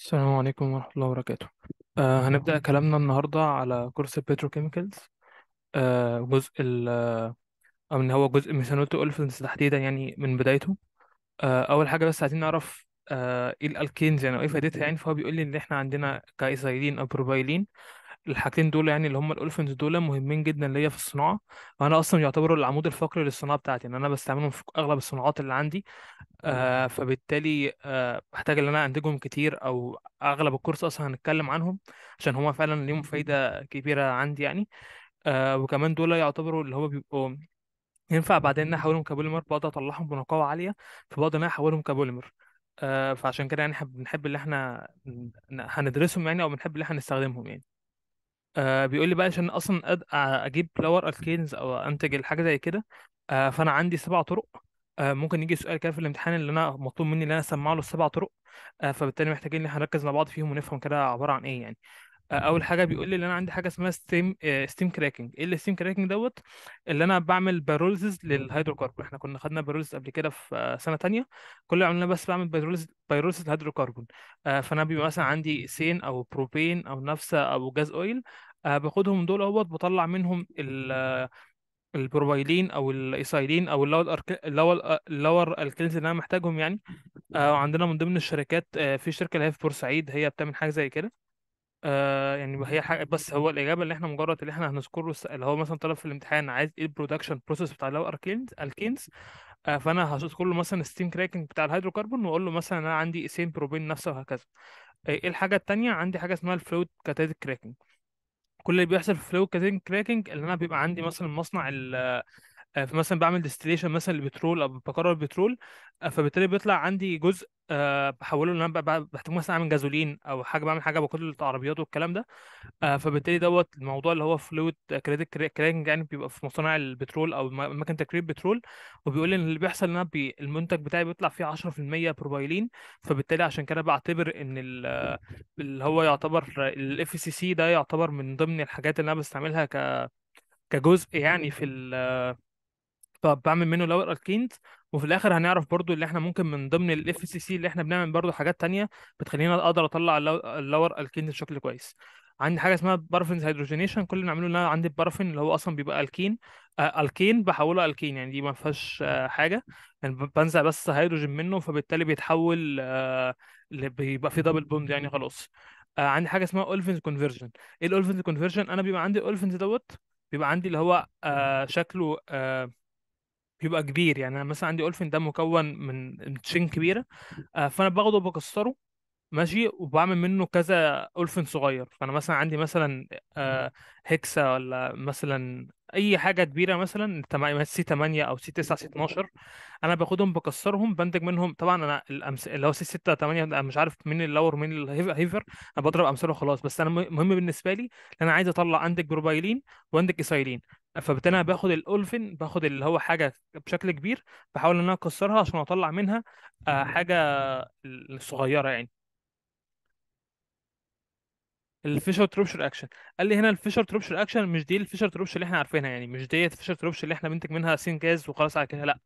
السلام عليكم ورحمة الله وبركاته آه هنبدأ كلامنا النهاردة على كورس البتروكيميكالز آه جزء ال آه، أو إن هو جزء ميثانول تو تحديدا يعني من بدايته آه أول حاجة بس عايزين نعرف آه إيه الألكينز يعني وإيه فائدتها يعني فهو بيقول لي إن إحنا عندنا كايزايلين أو بروبايلين الحاجتين دول يعني اللي هم الاولفنز دول مهمين جدا ليا في الصناعه وانا اصلا يعتبروا العمود الفقري للصناعه بتاعتي ان انا بستعملهم في اغلب الصناعات اللي عندي آه فبالتالي آه بحتاج ان انا انتجهم كتير او اغلب الكورس اصلا هنتكلم عنهم عشان هما فعلا ليهم فايده كبيره عندي يعني آه وكمان دول يعتبروا اللي هو بيبقوا ينفع بعدين ان احولهم كبوليمر بقدر اطلعهم بنقاوه عاليه فبقدر ان انا احولهم كبوليمر آه، فعشان كده يعني بنحب اللي احنا هندرسهم يعني او بنحب اللي احنا نستخدمهم يعني آه بيقول لي بقى عشان اصلا أد... آه، اجيب باور الكينز او انتج الحاجه زي كده آه فانا عندي سبع طرق آه ممكن يجي سؤال كده في الامتحان اللي انا مطلوب مني ان انا اسمع له السبع طرق آه فبالتالي محتاجين ان احنا نركز مع بعض فيهم ونفهم كده عباره عن ايه يعني اول حاجه بيقول لي ان انا عندي حاجه اسمها ستيم ستيم كراكنج ايه الستيم كراكنج دوت اللي انا بعمل باروليزز للهيدروكربون احنا كنا خدنا باروليز قبل كده في سنه تانية كل اللي عملناه بس بعمل باروليز باروليز للهيدروكربون فانا بيبقى مثلا عندي سين او بروبين او نفسه او جاز اويل آه، باخدهم دول اهوت بطلع منهم آه، البروبايلين او الايسايلين او اللور اللور آه، اللور الكيلز اللي انا محتاجهم يعني وعندنا من ضمن الشركات في شركه اللي هي في بورسعيد هي بتعمل حاجه زي كده آه يعني هي حاجة بس هو الإجابة اللي احنا مجرد اللي احنا هنذكره اللي هو مثلا طلب في الامتحان عايز ايه البرودكشن بروسيس بتاع اللو أركينز الكينز آه فأنا هذكر له مثلا ستيم كراكنج بتاع الهيدروكربون وأقول له مثلا أنا عندي اسين بروبين نفسه وهكذا آه، ايه الحاجة التانية عندي حاجة اسمها الفلويد كاتاليتيك كراكنج كل اللي بيحصل في الفلويد كاتاليتيك كراكنج اللي أنا بيبقى عندي مثلا مصنع ال آه، مثلا بعمل ديستليشن مثلا للبترول او بكرر البترول آه، فبالتالي بيطلع عندي جزء أه بحوله ان انا بحتاج مثلا اعمل جازولين او حاجه بعمل حاجه بكل العربيات والكلام ده أه فبالتالي دوت الموضوع اللي هو فلويد كريدت كراكنج يعني بيبقى في مصانع البترول او مكان تكرير بترول وبيقول لي ان اللي بيحصل ان انا بي المنتج بتاعي بيطلع فيه 10% بروبايلين فبالتالي عشان كده بعتبر ان اللي هو يعتبر الاف سي سي ده يعتبر من ضمن الحاجات اللي انا بستعملها ك كجزء يعني في ال بعمل منه لور الكينز وفي الاخر هنعرف برضو اللي احنا ممكن من ضمن الاف سي سي اللي احنا بنعمل برضو حاجات تانية بتخلينا اقدر اطلع اللور الكين بشكل كويس عندي حاجه اسمها بارافين هيدروجينيشن كل اللي بنعمله ان انا عندي البارافين اللي هو اصلا بيبقى الكين آه الكين بحوله الكين يعني دي ما فيهاش آه حاجه يعني بنزع بس هيدروجين منه فبالتالي بيتحول آه بيبقى فيه دبل بوند يعني خلاص آه عندي حاجه اسمها اولفنز كونفرجن ايه الاولفنز كونفرجن انا بيبقى عندي اولفنز دوت بيبقى عندي اللي هو آه شكله آه بيبقى كبير يعني انا مثلا عندي اولفن ده مكون من تشين كبيره آه، فانا باخده وبكسره ماشي وبعمل منه كذا اولفن صغير فانا مثلا عندي مثلا آه، هيكسا ولا مثلا اي حاجه كبيره مثلا سي 8 او سي 9 سي 12 انا باخدهم بكسرهم بنتج منهم طبعا انا الأمس... اللي هو سي 6 8 أنا مش عارف مين اللور مين الهيفر انا بضرب امثله خلاص بس انا مهم بالنسبه لي ان انا عايز اطلع عندك بروبايلين وعندك ايسايلين فبالتالي انا باخد الاولفين باخد اللي هو حاجه بشكل كبير بحاول ان انا اكسرها عشان اطلع منها آه، حاجه صغيره يعني الفيشر تروبش رياكشن قال لي هنا الفيشر تروبش رياكشن مش دي الفيشر تروبش اللي احنا عارفينها يعني مش دي الفيشر تروبش اللي احنا بننتج منها سين جاز وخلاص على كده لا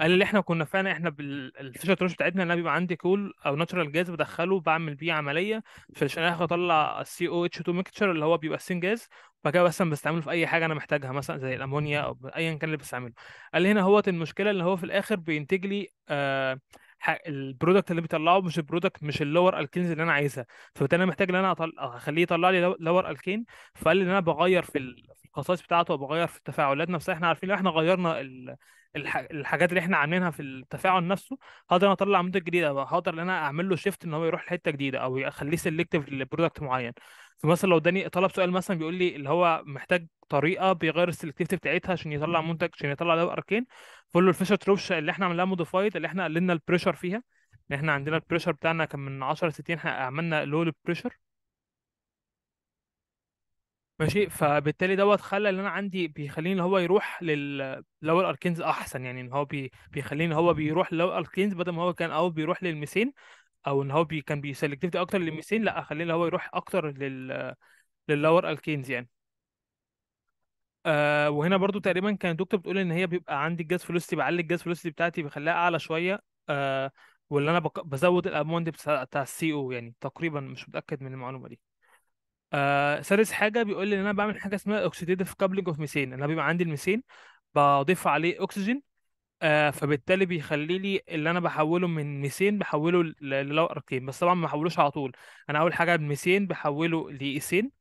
قال لي اللي احنا كنا فعلا احنا بالفيشر تروبش بتاعتنا ان انا بيبقى عندي كول او ناتشرال جاز بدخله بعمل بيه عمليه عشان اطلع السي او اتش 2 ميكتشر اللي هو بيبقى سين جاز بعد كده مثلا بستعمله في اي حاجه انا محتاجها مثلا زي الامونيا او ايا كان اللي بستعمله قال لي هنا هوت المشكله اللي هو في الاخر بينتج لي آه البرودكت اللي بيطلعه مش البرودكت مش اللور الكينز اللي انا عايزها فبالتالي انا محتاج ان انا اخليه يطلع لي لور الكين فقال لي ان انا بغير في ال... الخصائص بتاعته وبغير في التفاعلات نفسها احنا عارفين لو احنا غيرنا الحاجات اللي احنا عاملينها في التفاعل نفسه هقدر انا اطلع منتج جديد او هقدر ان انا اعمل له شيفت ان هو يروح لحته جديده او اخليه سيلكتيف لبرودكت معين فمثلا لو اداني طلب سؤال مثلا بيقول لي اللي هو محتاج طريقه بيغير السلكتيفيتي بتاعتها عشان يطلع منتج عشان يطلع ده اركين فقول له الفيشر تروبش اللي احنا عملناها موديفايد اللي احنا قللنا البريشر فيها ان احنا عندنا البريشر بتاعنا كان من 10 ل 60 احنا عملنا لو بريشر ماشي فبالتالي دوت خلى اللي انا عندي بيخليني اللي هو يروح للو الاركينز احسن يعني ان هو بي بيخليني هو بيروح لو الاركينز بدل ما هو كان اول بيروح للميسين او ان هو بي كان بيسلكتيفلي اكتر للميسين لا خليني ان هو يروح اكتر لل لللور الكينز يعني آه وهنا برضو تقريبا كان الدكتور بتقول ان هي بيبقى عندي الجاز فلوسيتي بعلي الجاز فلوسيتي بتاعتي بخليها اعلى شويه آه واللي انا بزود الامونت بتاع السي او يعني تقريبا مش متاكد من المعلومه دي آه سادس حاجه بيقول لي ان انا بعمل حاجه اسمها اوكسيديتيف كابلنج اوف ميثين انا بيبقى عندي الميثين بضيف عليه اكسجين آه فبالتالي بيخلي لي اللي انا بحوله من ميثين بحوله للو اركين بس طبعا ما بحولوش على طول انا اول حاجه الميثين بحوله لايثين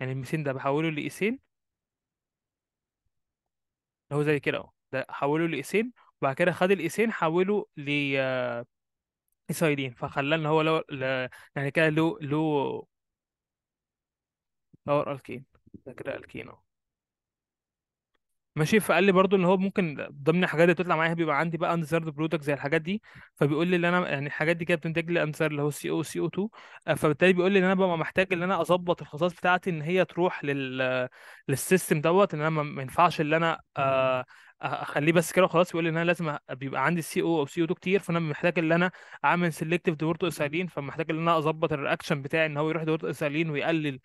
يعني الميثين ده بحوله لايثين هو زي كده اهو ده حوله لايثين وبعد كده خد الايثين حوله ل آه، ايثايلين فخلاه ان هو لو... ل... يعني كده له له باور الكين ده كده الكين اه ماشي فقال لي برضو ان هو ممكن ضمن الحاجات اللي بتطلع معايا بيبقى عندي بقى انديزايرد برودكت زي الحاجات دي فبيقول لي ان انا يعني الحاجات دي كده بتنتج لي انديزايرد اللي هو سي او سي او 2 فبالتالي بيقول لي ان انا ببقى محتاج ان انا اظبط الخصائص بتاعتي ان هي تروح لل للسيستم دوت ان انا ما ينفعش ان انا آه اخليه بس كده وخلاص يقول لي ان انا لازم بيبقى عندي سي او او سي او 2 كتير فانا محتاج ان انا اعمل سيلكتيف دورت اسالين فمحتاج ان انا اظبط الرياكشن بتاعي ان هو يروح دورت اسالين ويقلل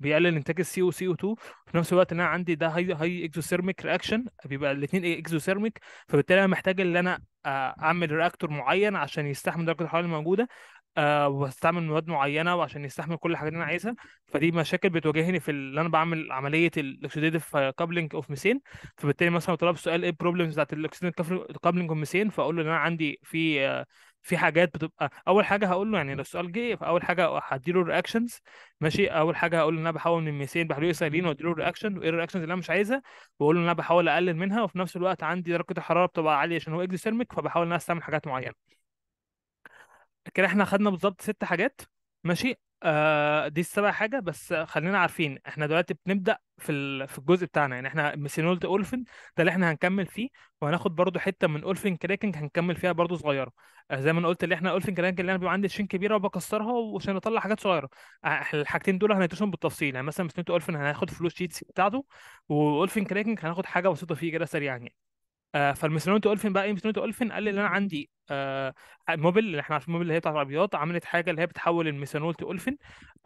بيقلل انتاج السي او سي او 2 في نفس الوقت ان انا عندي ده هاي هاي اكزوثيرميك رياكشن بيبقى الاثنين اكزوثيرميك فبالتالي انا محتاج ان انا اعمل رياكتور معين عشان يستحمل درجه الحراره الموجوده آه واستعمل مواد معينه وعشان يستحمل كل الحاجات اللي انا عايزها فدي مشاكل بتواجهني في اللي انا بعمل عمليه الاكسيديتيف كابلنج اوف ميسين فبالتالي مثلا طلب سؤال ايه البروبلمز بتاعت الاكسيديتيف كابلنج اوف ميثين فاقول له ان انا عندي في آه، في حاجات بتبقى اول حاجه هقول له يعني لو السؤال جه فاول حاجه هدي له رياكشنز ماشي اول حاجه هقول له ان انا بحاول من الميسين بحلول سيلين وادي له رياكشن وايه الرياكشنز اللي انا مش عايزها واقول له ان انا بحاول اقلل منها وفي نفس الوقت عندي درجه الحراره بتبقى عاليه عشان هو اكزوثيرميك فبحاول ان انا استعمل حاجات معينه كده احنا خدنا بالظبط ست حاجات ماشي آه دي السبع حاجه بس خلينا عارفين احنا دلوقتي بنبدا في في الجزء بتاعنا يعني احنا ميسينولت اولفن ده اللي احنا هنكمل فيه وهناخد برضو حته من اولفن كراكنج هنكمل فيها برضو صغيره آه زي ما انا قلت اللي احنا اولفن كراكنج اللي انا بيبقى عندي شين كبيره وبكسرها وعشان اطلع حاجات صغيره آه، احنا الحاجتين دول هندرسهم بالتفصيل يعني مثلا ميسينولت اولفن هناخد فلوس شيتس بتاعته واولفن كراكنج هناخد حاجه بسيطه فيه كده سريعا يعني آه فالمثلون تو بقى ايه مثلون تو قال لي ان انا عندي آه موبل اللي احنا عارفين موبل اللي هي بتاعت العربيات عملت حاجه اللي هي بتحول الميثانول تو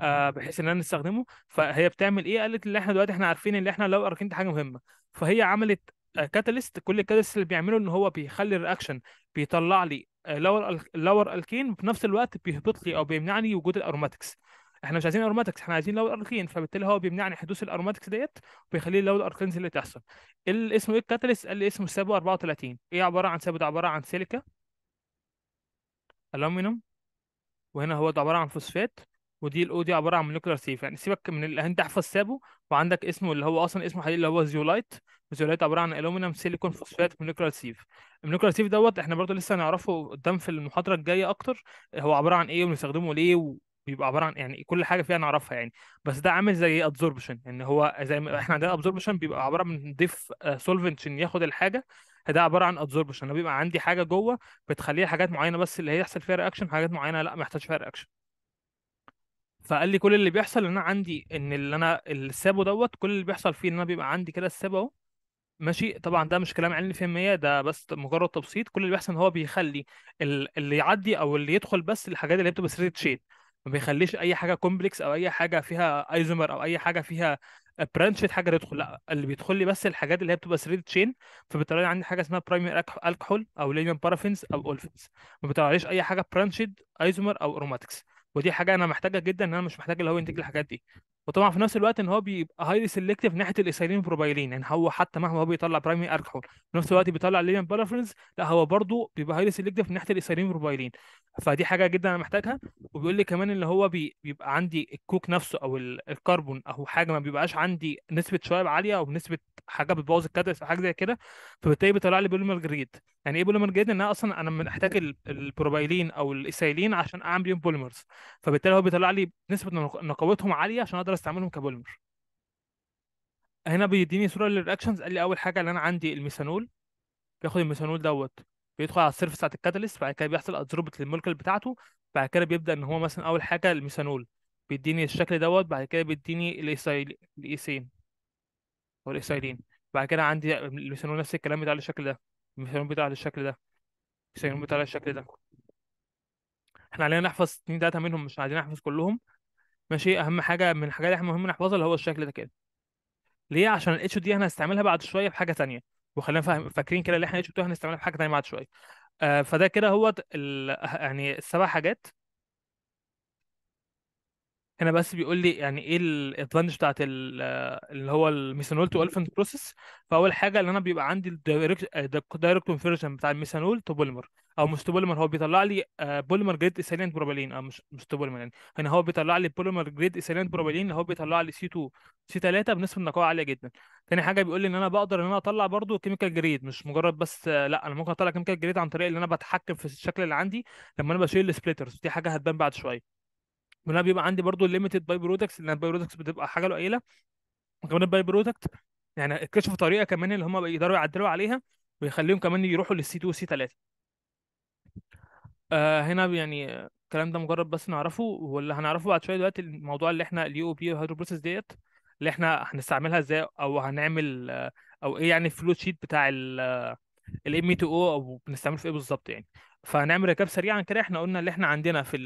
آه بحيث ان انا نستخدمه فهي بتعمل ايه قالت ان احنا دلوقتي احنا عارفين ان احنا لو اركنت حاجه مهمه فهي عملت كاتاليست آه، كل الكاتاليست اللي بيعمله ان هو بيخلي الرياكشن بيطلع لي لور لور الكين نفس الوقت بيهبط لي او بيمنعني وجود الاروماتكس احنا مش عايزين اروماتكس احنا عايزين لو الاركين فبالتالي هو بيمنعني حدوث الاروماتكس ديت وبيخليه لو الاركينز اللي تحصل اللي اسمه ايه الكاتاليست قال لي اسمه سابو 34 ايه عباره عن سابو ده عباره عن سيليكا الومنيوم وهنا هو ده عباره عن فوسفات ودي الاو دي عباره عن نيوكلير سيف يعني سيبك من اللي انت احفظ سابو وعندك اسمه اللي هو اصلا اسمه حقيقي اللي هو زيولايت زيولايت عباره عن الومنيوم سيليكون فوسفات نيوكلير سيف النيوكلير سيف دوت احنا برضو لسه هنعرفه قدام في المحاضره الجايه اكتر هو عباره عن ايه وبنستخدمه ليه بيبقى عباره عن يعني كل حاجه فيها نعرفها يعني بس ده عامل زي ابزوربشن يعني هو زي ما احنا عندنا ابزوربشن بيبقى عباره عن ضيف سولفنت آه، عشان ياخد الحاجه ده عباره عن ابزوربشن انا بيبقى عندي حاجه جوه بتخليها حاجات معينه بس اللي هيحصل فيها رياكشن حاجات معينه لا ما يحتاجش فيها رياكشن فقال لي كل اللي بيحصل ان انا عندي ان اللي انا السابو دوت كل اللي بيحصل فيه ان انا بيبقى عندي كده الساب اهو ماشي طبعا ده مش كلام علمي في 100 ده بس مجرد تبسيط كل اللي بيحصل ان هو بيخلي اللي يعدي او اللي يدخل بس الحاجات اللي هي بتبقى سريت شيت ما بيخليش اي حاجه كومبلكس او اي حاجه فيها ايزومر او اي حاجه فيها برانش حاجه تدخل لا اللي بيدخل لي بس الحاجات اللي هي بتبقى ثريد تشين فبيطلع لي عندي حاجه اسمها برايمري الكحول او لينيوم بارافينز او اولفينز ما بيطلعليش اي حاجه برانشد ايزومر او اروماتكس ودي حاجه انا محتاجها جدا ان انا مش محتاج اللي هو ينتج الحاجات دي وطبعا في نفس الوقت ان هو بيبقى هايلي سيلكتيف ناحيه الاسيلين بروبايلين يعني هو حتى مهما هو بيطلع برايمري اركحول في نفس الوقت بيطلع ليبيان بارافرينز لا هو برضه بيبقى هايلي سيلكتيف ناحيه الاسيلين بروبايلين فدي حاجه جدا انا محتاجها وبيقول لي كمان اللي هو بي بيبقى عندي الكوك نفسه او الكربون او حاجه ما بيبقاش عندي نسبه شوائب عاليه او نسبه حاجه بتبوظ الكاتس او حاجه زي كده فبالتالي بيطلع لي بوليمر جريد يعني ايه بوليمر جريد ان انا اصلا انا محتاج البروبايلين او الاسيلين عشان اعمل بيهم بوليمرز فبالتالي هو بيطلع لي نسبه نقاوتهم عاليه عشان اقدر استعملهم كبوليمر هنا بيديني صوره للرياكشنز قال لي اول حاجه اللي انا عندي الميثانول بياخد الميثانول دوت بيدخل على السيرفس بتاعت الكاتاليست بعد كده بيحصل ادروبه للمولكل بتاعته بعد كده بيبدا ان هو مثلا اول حاجه الميثانول بيديني الشكل دوت بعد كده بيديني الايسين او الايثايلين بعد كده عندي الميثانول نفس الكلام بتاع الشكل ده الميثانول بتاع الشكل ده الميثانول بتاع الشكل ده احنا علينا نحفظ اتنين ثلاثه منهم مش عايزين نحفظ كلهم ماشي اهم حاجه من الحاجات اللي احنا مهم نحفظها اللي هو الشكل ده كده ليه عشان الاتش دي احنا هنستعملها بعد شويه في حاجه ثانيه وخلينا فاهم فاكرين كده اللي احنا الاتش دي هنستعملها حاجه ثانيه بعد شويه آه فده كده هو ال... يعني السبع حاجات هنا بس بيقول لي يعني ايه الادفانتج بتاعت آه، اللي هو الميثانول تو الفنت بروسيس فاول حاجه اللي انا بيبقى عندي الدايركت دايركت كونفرجن بتاع الميثانول تو بوليمر او مش بوليمر هو بيطلع لي بوليمر جريد ايثيلين بروبيلين او مش مش بوليمر يعني هنا هو بيطلع لي بوليمر جريد ايثيلين بروبيلين اللي هو بيطلع لي سي 2 سي 3 بنسبه نقاء عاليه جدا تاني حاجه بيقول لي ان انا بقدر ان انا اطلع برضو كيميكال جريد مش مجرد بس آه، لا انا ممكن اطلع كيميكال جريد عن طريق ان انا بتحكم في الشكل اللي عندي لما انا بشيل السبليترز دي حاجه هتبان بعد شويه وانا بيبقى عندي برضو ليميتد باي برودكتس لان الباي برودكتس بتبقى حاجه قليله وكمان الباي برودكت يعني اكتشفوا طريقه كمان اللي هم بيقدروا يعدلوا عليها ويخليهم كمان يروحوا للسي 2 سي 3 آه هنا يعني آه، الكلام ده مجرد بس نعرفه واللي هنعرفه بعد شويه دلوقتي الموضوع اللي احنا اليو او e بي والهيدرو بروسيس ديت اللي احنا هنستعملها ازاي او هنعمل آه، او ايه يعني الفلو شيت بتاع الام تي او او بنستعمله في ايه بالظبط يعني فهنعمل ركاب سريع عن كده احنا قلنا اللي احنا عندنا في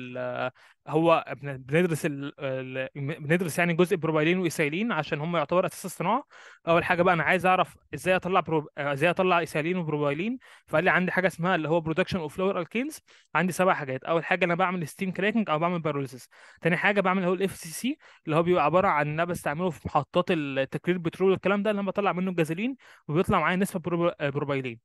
هو بندرس ال... بندرس يعني جزء بروبايلين وايسايلين عشان هم يعتبر اساس الصناعه اول حاجه بقى انا عايز اعرف ازاي اطلع برو... ازاي اطلع ايسايلين وبروبايلين فقال لي عندي حاجه اسمها اللي هو برودكشن اوف فلور الكينز عندي سبع حاجات اول حاجه انا بعمل ستيم كراكنج او بعمل باروليسيس تاني حاجه بعمل هو الاف سي سي اللي هو بيبقى عباره عن ان انا بستعمله في محطات التكرير بترول والكلام ده اللي انا بطلع منه الجازلين وبيطلع معايا نسبه برو... بروبايلين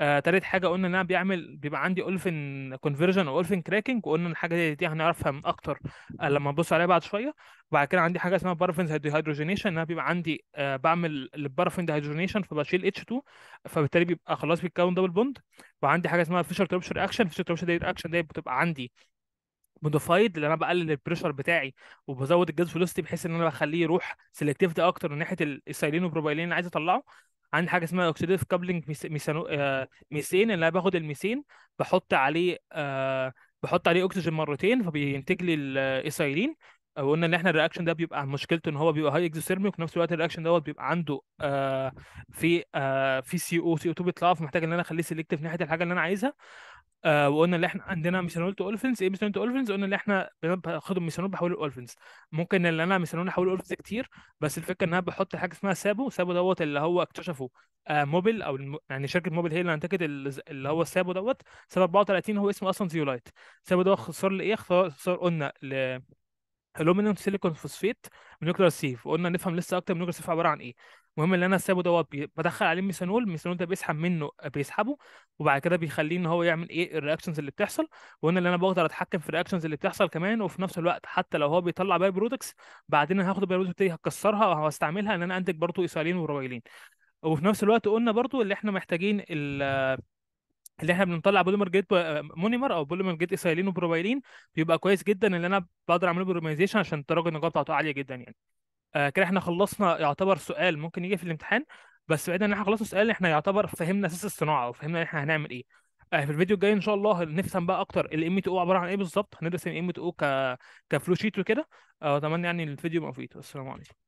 آه تالت حاجه قلنا ان انا بيعمل بيبقى عندي اولفن كونفرجن او اولفن كراكنج وقلنا الحاجه دي, دي هنعرفها اكتر آه، لما ابص عليها بعد شويه وبعد كده عندي حاجه اسمها بارافين هيدروجينيشن ان انا بيبقى عندي آه، بعمل البارافين هيدروجينيشن فبشيل اتش 2 فبالتالي بيبقى خلاص بيتكون دبل بوند وعندي حاجه اسمها فيشر تربشر رياكشن فيشر دي رياكشن دي بتبقى عندي موديفايد اللي انا بقلل البريشر بتاعي وبزود الجاز فيلوسيتي بحيث ان انا بخليه يروح سيلكتيفيتي اكتر من ناحيه السيلين والبروبايلين اللي عايز اطلعه عندي حاجه اسمها اوكسيديف كابلنج آه، ميسين ميثين اللي انا باخد الميسين بحط عليه بحط عليه اكسجين مرتين فبينتج لي الايسايلين وقلنا ان احنا الرياكشن ده بيبقى مشكلته ان هو بيبقى هاي اكزوثيرميك وفي نفس الوقت الرياكشن دوت بيبقى عنده آه في آه في سي او سي او 2 بيطلع فمحتاج ان انا اخليه سيلكتيف ناحيه الحاجه اللي انا عايزها آه وقلنا اللي احنا عندنا ميسانول تو اولفنز ايه ميسانول تو اولفنز قلنا اللي احنا باخدهم ميسانول بحوله الاولفنز ممكن اللي انا ميسانول احوله الاولفنز كتير بس الفكره ان انا بحط حاجه اسمها سابو سابو دوت اللي هو اكتشفه آه موبيل او الم... يعني شركه موبيل هي اللي انتجت اللي هو السابو دوت سابو 34 هو اسمه اصلا زيولايت سابو دوت خسر لايه خسر قلنا ل... الومنيوم سيليكون فوسفيت ونيوكلير نيوكلير سيف وقلنا نفهم لسه اكتر من نيوكلير سيف عباره عن ايه المهم اللي انا سابه دوت بدخل عليه ميثانول الميثانول ده بيسحب منه بيسحبه وبعد كده بيخليه ان هو يعمل ايه الرياكشنز اللي بتحصل وقلنا ان انا بقدر اتحكم في الرياكشنز اللي بتحصل كمان وفي نفس الوقت حتى لو هو بيطلع باي برودكتس بعدين انا هاخد الباي برودكتس دي هكسرها وهستعملها ان انا انتج برضه ايثايلين ورويلين وفي نفس الوقت قلنا برضه اللي احنا محتاجين ال اللي احنا بنطلع بوليمر جيت مونيمر او بوليمر جيت اسايلين وبروبايلين بيبقى كويس جدا اللي انا بقدر اعمله بروميزيشن عشان درجه النجاه بتاعته عاليه جدا يعني آه كده احنا خلصنا يعتبر سؤال ممكن يجي في الامتحان بس بعيدا ان احنا خلصنا سؤال احنا يعتبر فهمنا اساس الصناعه وفهمنا احنا هنعمل ايه آه في الفيديو الجاي ان شاء الله نفهم بقى اكتر الام تي او عباره عن ايه بالظبط هندرس الام تي او ك كفلو شيت وكده آه، اتمنى يعني الفيديو يبقى مفيد والسلام عليكم